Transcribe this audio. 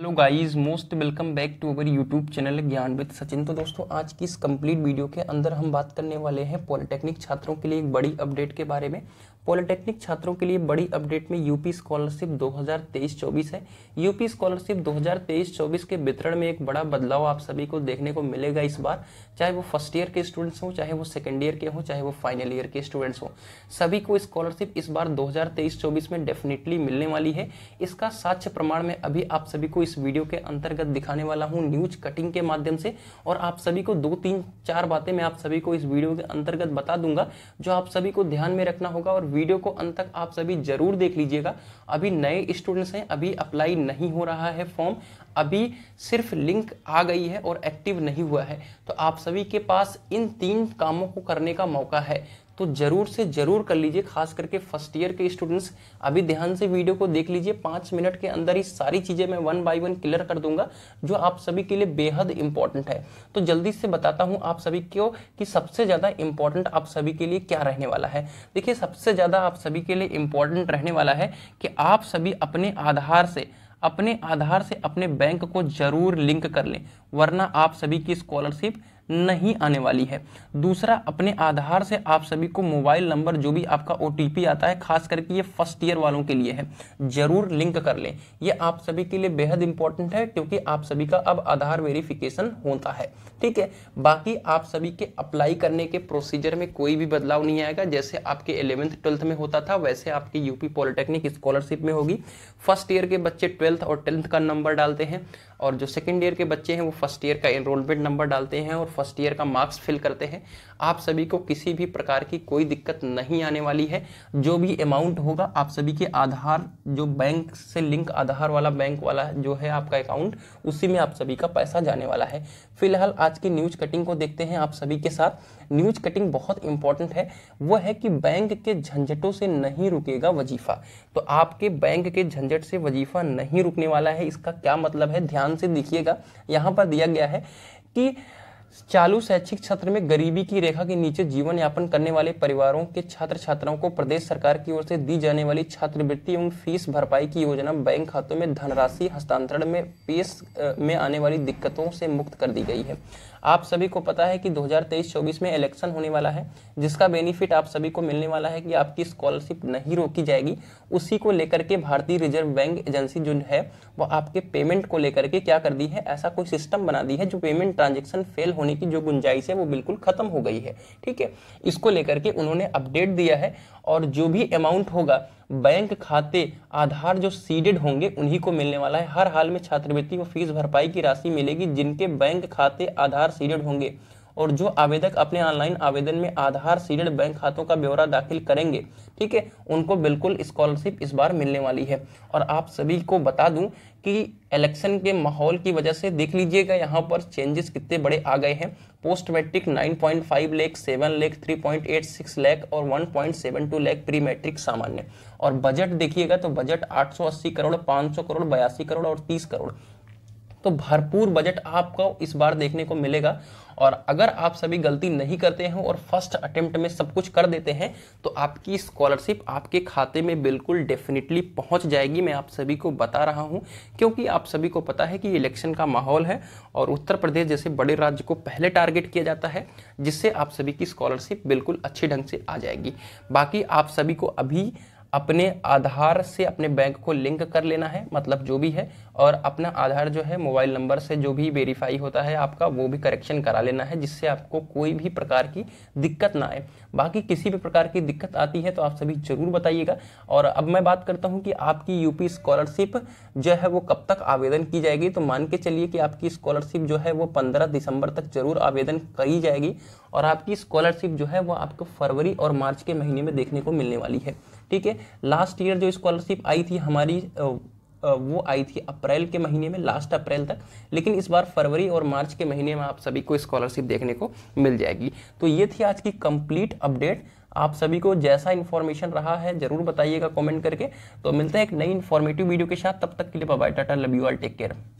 hello guys most welcome back to our YouTube channel Gyan with Sachin तो दोस्तों आज की इस कंप्लीट वीडियो के अंदर हम बात करने वाले हैं पॉलिटेक्निक छात्रों के लिए एक बड़ी अपडेट के बारे में पॉलिटेक्निक छात्रों के लिए बड़ी अपडेट में यूपी स्कॉलरशिप 2023-24 है यूपी स्कॉलरशिप 2023-24 के वितरण में एक बड़ा बदलाव आप सभी को देखने को मिलेगा इस बार चाहे वो फर्स्ट ईयर के स्टूडेंट्स हों चाहे वो सेकेंड ईयर के हों चाहे वो फाइनल ईयर के स्टूडेंट्स हों सभी को स्कॉलरशिप इस बार 2023-24 में डेफिनेटली मिलने वाली है इसका साक्ष्य प्रमाण में अभी आप सभी को इस वीडियो के अंतर्गत दिखाने वाला हूँ न्यूज कटिंग के माध्यम से और आप सभी को दो तीन चार बातें मैं आप सभी को इस वीडियो के अंतर्गत बता दूंगा जो आप सभी को ध्यान में रखना होगा और वीडियो को अंत तक आप सभी जरूर देख लीजिएगा अभी नए स्टूडेंट्स हैं अभी अप्लाई नहीं हो रहा है फॉर्म अभी सिर्फ लिंक आ गई है और एक्टिव नहीं हुआ है तो आप सभी के पास इन तीन कामों को करने का मौका है तो जरूर से जरूर कर लीजिए खास करके फर्स्ट ईयर के स्टूडेंट्स अभी ध्यान से वीडियो को देख लीजिए पांच मिनट के अंदर ही सारी चीज़ें मैं वन बाय वन क्लियर कर दूंगा जो आप सभी के लिए बेहद इंपॉर्टेंट है तो जल्दी से बताता हूँ आप सभी को कि सबसे ज़्यादा इंपॉर्टेंट आप सभी के लिए क्या रहने वाला है देखिए सबसे ज़्यादा आप सभी के लिए इंपॉर्टेंट रहने वाला है कि आप सभी अपने आधार से अपने आधार से अपने बैंक को जरूर लिंक कर लें वरना आप सभी की स्कॉलरशिप नहीं आने वाली है दूसरा अपने आधार से आप सभी को मोबाइल नंबर जो भी आपका ओ आता है खास करके ये फर्स्ट ईयर वालों के लिए है जरूर लिंक कर लें ये आप सभी के लिए बेहद इंपॉर्टेंट है क्योंकि आप सभी का अब आधार वेरिफिकेशन होता है ठीक है बाकी आप सभी के अप्लाई करने के प्रोसीजर में कोई भी बदलाव नहीं आएगा जैसे आपके इलेवेंथ ट्वेल्थ में होता था वैसे आपकी यूपी पॉलिटेक्निक स्कॉलरशिप में होगी फर्स्ट ईयर के बच्चे ट्वेल्थ और टेंथ का नंबर डालते हैं और जो सेकेंड ईयर के बच्चे हैं वो फर्स्ट ईयर का एनरोलमेंट नंबर डालते हैं और फर्स्ट ईयर का मार्क्स फिल करते हैं आप सभी को किसी भी प्रकार की कोई दिक्कत नहीं आने वाली है जो भी अमाउंट होगा आप सभी के आधार जो बैंक से लिंक आधार वाला बैंक वाला जो है आपका अकाउंट उसी में आप सभी का पैसा जाने वाला है फिलहाल आज की न्यूज कटिंग को देखते हैं आप सभी के साथ न्यूज कटिंग बहुत इंपॉर्टेंट है वह है कि बैंक के झंझटों से नहीं रुकेगा वजीफा तो आपके बैंक के झंझट से वजीफा नहीं रुकने वाला है इसका क्या मतलब है ध्यान से देखिएगा यहां पर दिया गया है कि चालू शैक्षिक सत्र में गरीबी की रेखा के नीचे जीवन यापन करने वाले परिवारों के छात्र छात्राओं को प्रदेश सरकार की ओर से दी जाने वाली छात्रवृत्ति एवं फीस भरपाई की योजना बैंक खातों में धनराशि हस्तांतरण में पेश में आने वाली दिक्कतों से मुक्त कर दी गई है आप सभी को पता है कि 2023-24 में इलेक्शन होने वाला है जिसका बेनिफिट आप सभी को मिलने वाला है कि आपकी स्कॉलरशिप नहीं रोकी जाएगी उसी को लेकर के भारतीय रिजर्व बैंक एजेंसी जो है वो आपके पेमेंट को लेकर के क्या कर दी है ऐसा कोई सिस्टम बना दी है जो पेमेंट ट्रांजेक्शन फेल होने की जो गुंजाइश है वो बिल्कुल ख़त्म हो गई है ठीक है इसको लेकर के उन्होंने अपडेट दिया है और जो भी अमाउंट होगा बैंक खाते आधार जो सीडेड होंगे उन्हीं को मिलने वाला है हर हाल में छात्रवृत्ति व फीस भरपाई की राशि मिलेगी जिनके बैंक खाते आधार सीडेड होंगे और जो आवेदक अपने ऑनलाइन आवेदन में आधार सीडेड बैंक खातों का ब्यौरा दाखिल करेंगे ठीक है उनको बिल्कुल स्कॉलरशिप इस बार मिलने वाली है और आप सभी को बता दूं कि इलेक्शन के माहौल की वजह से देख लीजिएगा यहाँ पर चेंजेस कितने बड़े आ गए हैं post matric 9.5 three point eight six lakh और one point seven two lakh pre matric सामान्य और बजट देखिएगा तो बजट 880 करोड़ 500 करोड़ बयासी करोड़ और 30 करोड़ तो भरपूर बजट आपको इस बार देखने को मिलेगा और अगर आप सभी गलती नहीं करते हैं और फर्स्ट अटेम्प्ट में सब कुछ कर देते हैं तो आपकी स्कॉलरशिप आपके खाते में बिल्कुल डेफिनेटली पहुंच जाएगी मैं आप सभी को बता रहा हूं क्योंकि आप सभी को पता है कि इलेक्शन का माहौल है और उत्तर प्रदेश जैसे बड़े राज्य को पहले टारगेट किया जाता है जिससे आप सभी की स्कॉलरशिप बिल्कुल अच्छे ढंग से आ जाएगी बाकी आप सभी को अभी अपने आधार से अपने बैंक को लिंक कर लेना है मतलब जो भी है और अपना आधार जो है मोबाइल नंबर से जो भी वेरीफाई होता है आपका वो भी करेक्शन करा लेना है जिससे आपको कोई भी प्रकार की दिक्कत ना आए बाकी किसी भी प्रकार की दिक्कत आती है तो आप सभी ज़रूर बताइएगा और अब मैं बात करता हूँ कि आपकी यूपी स्कॉलरशिप जो है वो कब तक आवेदन की जाएगी तो मान के चलिए कि आपकी स्कॉलरशिप जो है वो पंद्रह दिसंबर तक जरूर आवेदन करी जाएगी और आपकी स्कॉलरशिप जो है वो आपको फरवरी और मार्च के महीने में देखने को मिलने वाली है ठीक है लास्ट ईयर जो स्कॉलरशिप आई थी हमारी वो आई थी अप्रैल के महीने में लास्ट अप्रैल तक लेकिन इस बार फरवरी और मार्च के महीने में आप सभी को स्कॉलरशिप देखने को मिल जाएगी तो ये थी आज की कंप्लीट अपडेट आप सभी को जैसा इन्फॉर्मेशन रहा है जरूर बताइएगा कमेंट करके तो मिलते हैं एक नई इन्फॉर्मेटिव वीडियो के साथ तब तक के लिए bye tata love you all take care